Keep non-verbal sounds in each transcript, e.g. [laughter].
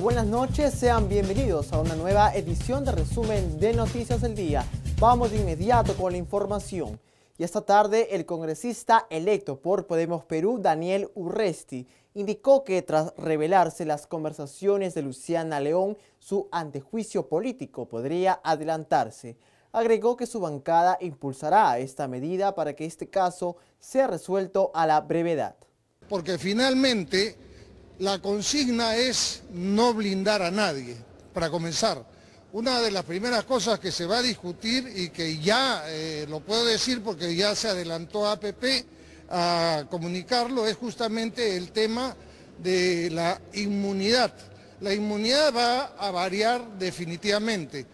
Buenas noches, sean bienvenidos a una nueva edición de resumen de Noticias del Día. Vamos de inmediato con la información. Y esta tarde el congresista electo por Podemos Perú, Daniel Urresti, indicó que tras revelarse las conversaciones de Luciana León, su antejuicio político podría adelantarse. Agregó que su bancada impulsará esta medida para que este caso sea resuelto a la brevedad. Porque finalmente la consigna es no blindar a nadie, para comenzar. Una de las primeras cosas que se va a discutir y que ya eh, lo puedo decir porque ya se adelantó APP a comunicarlo es justamente el tema de la inmunidad. La inmunidad va a variar definitivamente.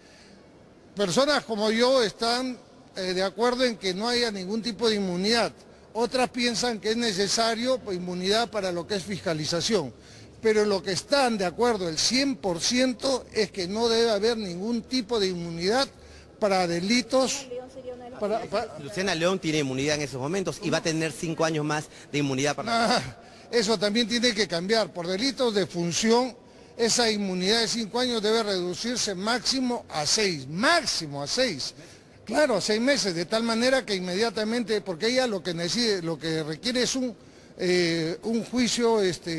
Personas como yo están eh, de acuerdo en que no haya ningún tipo de inmunidad. Otras piensan que es necesario pues, inmunidad para lo que es fiscalización. Pero lo que están de acuerdo el 100% es que no debe haber ningún tipo de inmunidad para delitos. Para, Luciana León tiene inmunidad en esos momentos y va a tener cinco años más de inmunidad para... Ah, eso también tiene que cambiar. Por delitos de función, esa inmunidad de cinco años debe reducirse máximo a seis, máximo a seis. Claro, seis meses, de tal manera que inmediatamente, porque ella lo que, lo que requiere es un, eh, juicio este,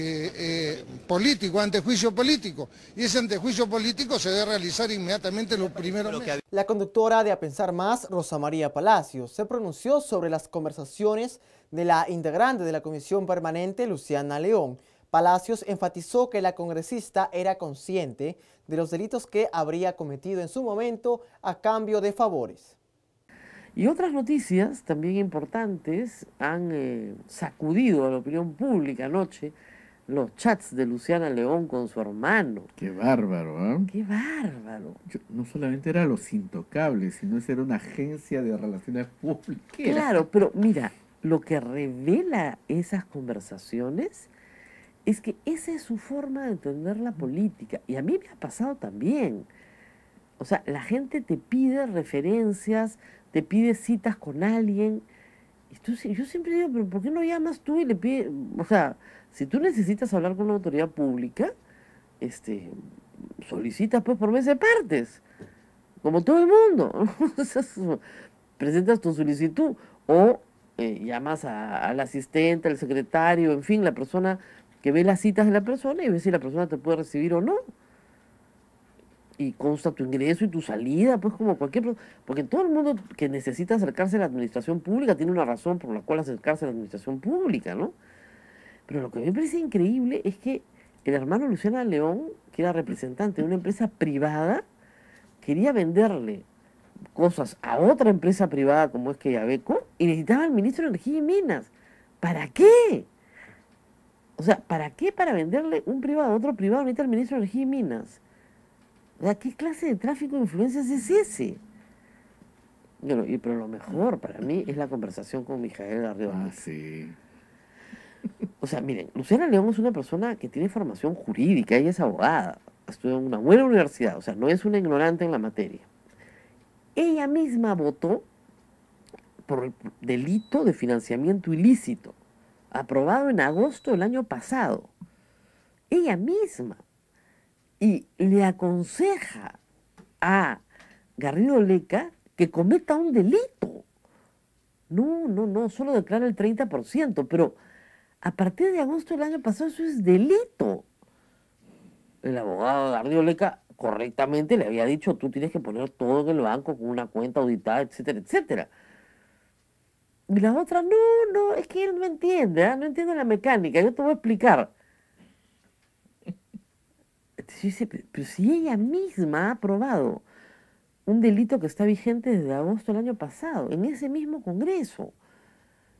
eh, político, antejuicio político. Y ese antejuicio político se debe realizar inmediatamente los primeros La conductora de A Pensar Más, Rosa María Palacios, se pronunció sobre las conversaciones de la integrante de la Comisión Permanente, Luciana León, Palacios enfatizó que la congresista era consciente de los delitos que habría cometido en su momento a cambio de favores. Y otras noticias también importantes han eh, sacudido a la opinión pública anoche los chats de Luciana León con su hermano. Qué bárbaro, ¿eh? Qué bárbaro. no solamente era los intocables, sino que era una agencia de relaciones públicas. Claro, pero mira, lo que revela esas conversaciones es que esa es su forma de entender la política. Y a mí me ha pasado también. O sea, la gente te pide referencias, te pide citas con alguien. Y tú, yo siempre digo, pero ¿por qué no llamas tú y le pides? O sea, si tú necesitas hablar con una autoridad pública, este, solicitas pues, por meses de partes, como todo el mundo. [laughs] Presentas tu solicitud o eh, llamas al asistente, al secretario, en fin, la persona que ve las citas de la persona y ve si la persona te puede recibir o no. Y consta tu ingreso y tu salida, pues como cualquier... Porque todo el mundo que necesita acercarse a la administración pública tiene una razón por la cual acercarse a la administración pública, ¿no? Pero lo que me parece increíble es que el hermano Luciana León, que era representante de una empresa privada, quería venderle cosas a otra empresa privada como es que beco y necesitaba al ministro de Energía y Minas. ¿Para qué? O sea, ¿para qué? Para venderle un privado a otro privado Ahorita al ministro de Energía y Minas. O sea, ¿qué clase de tráfico de influencias es ese? Bueno, pero lo mejor para mí es la conversación con Mijael Arriba. Ah, sí. O sea, miren, Luciana León es una persona que tiene formación jurídica, ella es abogada, estudió en una buena universidad, o sea, no es una ignorante en la materia. Ella misma votó por el delito de financiamiento ilícito aprobado en agosto del año pasado. Ella misma. Y le aconseja a Garrido Leca que cometa un delito. No, no, no, solo declara el 30%, pero a partir de agosto del año pasado eso es delito. El abogado Garrido Leca correctamente le había dicho, tú tienes que poner todo en el banco con una cuenta auditada, etcétera, etcétera. Y la otra, no, no, es que él no entiende, ¿ah? no entiende la mecánica, yo te voy a explicar. pero si ella misma ha aprobado un delito que está vigente desde agosto del año pasado, en ese mismo Congreso.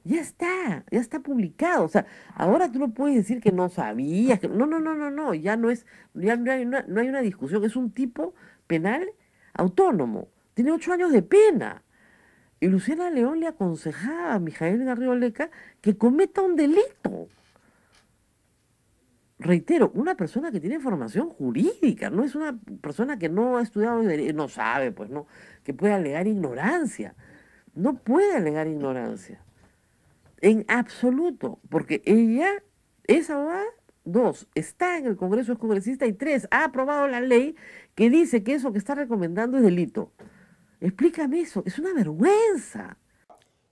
Ya está, ya está publicado. O sea, ahora tú no puedes decir que no sabías. Que... No, no, no, no, no. Ya no es, ya no hay, una, no hay una discusión. Es un tipo penal autónomo. Tiene ocho años de pena. Y Luciana León le aconsejaba a Mijael Leca que cometa un delito. Reitero, una persona que tiene formación jurídica, no es una persona que no ha estudiado, no sabe, pues no, que puede alegar ignorancia. No puede alegar ignorancia. En absoluto, porque ella esa abogada, dos, está en el Congreso, es congresista, y tres, ha aprobado la ley que dice que eso que está recomendando es delito. Explícame eso, es una vergüenza.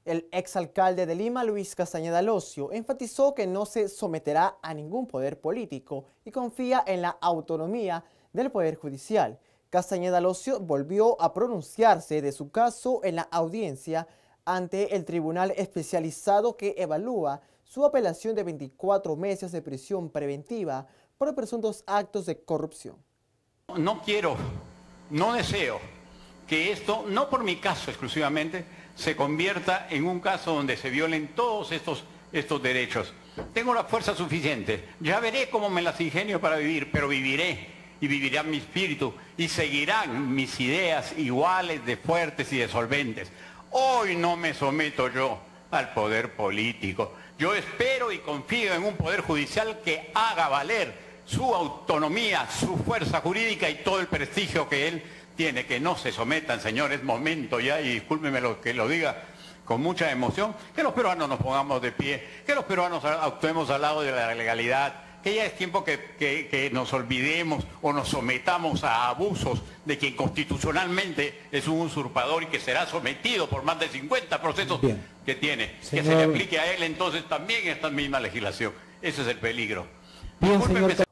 El exalcalde de Lima, Luis Castañeda Locio, enfatizó que no se someterá a ningún poder político y confía en la autonomía del Poder Judicial. Castañeda Locio volvió a pronunciarse de su caso en la audiencia ante el tribunal especializado que evalúa su apelación de 24 meses de prisión preventiva por presuntos actos de corrupción. No quiero, no deseo que esto, no por mi caso exclusivamente, se convierta en un caso donde se violen todos estos, estos derechos. Tengo la fuerza suficiente, ya veré cómo me las ingenio para vivir, pero viviré y vivirá mi espíritu y seguirán mis ideas iguales de fuertes y de solventes. Hoy no me someto yo al poder político. Yo espero y confío en un poder judicial que haga valer su autonomía, su fuerza jurídica y todo el prestigio que él tiene, que no se sometan, señores, momento ya, y discúlpeme lo que lo diga con mucha emoción, que los peruanos nos pongamos de pie, que los peruanos actuemos al lado de la legalidad, que ya es tiempo que, nos olvidemos o nos sometamos a abusos de quien constitucionalmente es un usurpador y que será sometido por más de 50 procesos que tiene. Que se le aplique a él entonces también esta misma legislación. Ese es el peligro.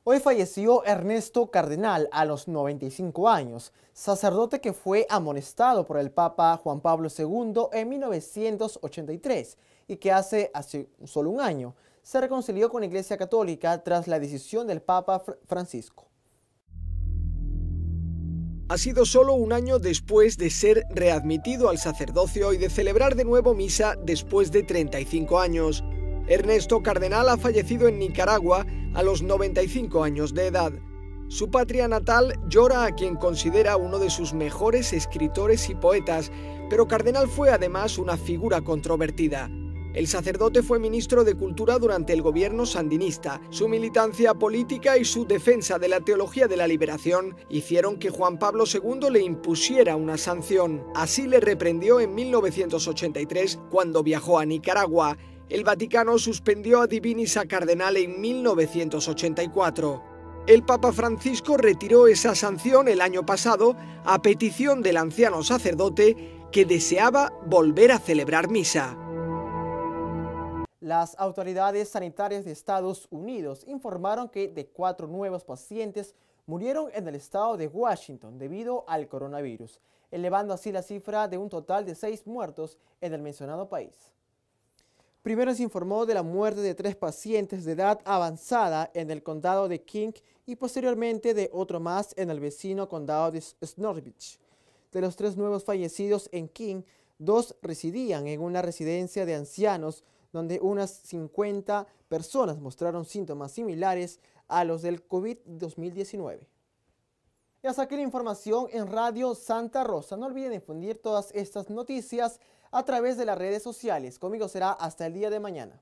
Hoy falleció Ernesto Cardenal a los 95 años, sacerdote que fue amonestado por el Papa Juan Pablo II en 1983 y que hace solo un año se reconcilió con la Iglesia Católica tras la decisión del Papa Francisco. Ha sido solo un año después de ser readmitido al sacerdocio y de celebrar de nuevo misa después de 35 años. Ernesto Cardenal ha fallecido en Nicaragua a los 95 años de edad. Su patria natal llora a quien considera uno de sus mejores escritores y poetas, pero Cardenal fue además una figura controvertida. El sacerdote fue ministro de Cultura durante el gobierno sandinista. Su militancia política y su defensa de la teología de la liberación hicieron que Juan Pablo II le impusiera una sanción. Así le reprendió en 1983 cuando viajó a Nicaragua el Vaticano suspendió a Divinis a Cardenal en 1984. El Papa Francisco retiró esa sanción el año pasado a petición del anciano sacerdote que deseaba volver a celebrar misa. Las autoridades sanitarias de Estados Unidos informaron que de cuatro nuevos pacientes murieron en el estado de Washington debido al coronavirus, elevando así la cifra de un total de seis muertos en el mencionado país. Primero se informó de la muerte de tres pacientes de edad avanzada en el condado de King y posteriormente de otro más en el vecino condado de Snohomish. De los tres nuevos fallecidos en King, dos residían en una residencia de ancianos donde unas 50 personas mostraron síntomas similares a los del COVID-2019. Ya saqué la información en Radio Santa Rosa. No olviden difundir todas estas noticias a través de las redes sociales. Conmigo será hasta el día de mañana.